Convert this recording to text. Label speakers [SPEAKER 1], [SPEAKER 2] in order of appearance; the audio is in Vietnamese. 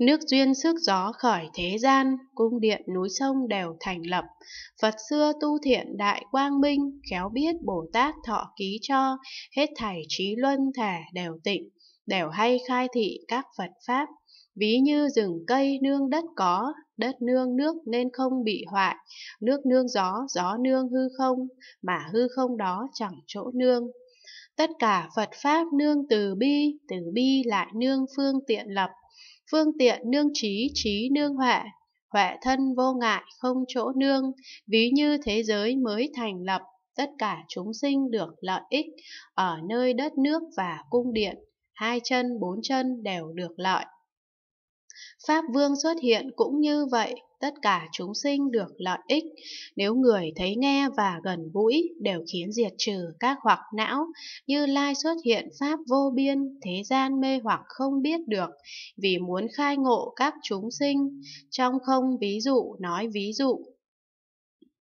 [SPEAKER 1] Nước duyên sức gió khởi thế gian, cung điện núi sông đều thành lập. Phật xưa tu thiện đại quang minh, khéo biết Bồ Tát thọ ký cho, hết thảy trí luân thể đều tịnh, đều hay khai thị các Phật Pháp. Ví như rừng cây nương đất có, đất nương nước nên không bị hoại, nước nương gió, gió nương hư không, mà hư không đó chẳng chỗ nương. Tất cả Phật Pháp nương từ bi, từ bi lại nương phương tiện lập, Phương tiện nương trí, trí nương huệ huệ thân vô ngại, không chỗ nương, ví như thế giới mới thành lập, tất cả chúng sinh được lợi ích ở nơi đất nước và cung điện, hai chân bốn chân đều được lợi. Pháp Vương xuất hiện cũng như vậy, tất cả chúng sinh được lợi ích. Nếu người thấy nghe và gần gũi đều khiến diệt trừ các hoặc não, như lai xuất hiện Pháp vô biên, thế gian mê hoặc không biết được, vì muốn khai ngộ các chúng sinh. Trong không ví dụ nói ví dụ,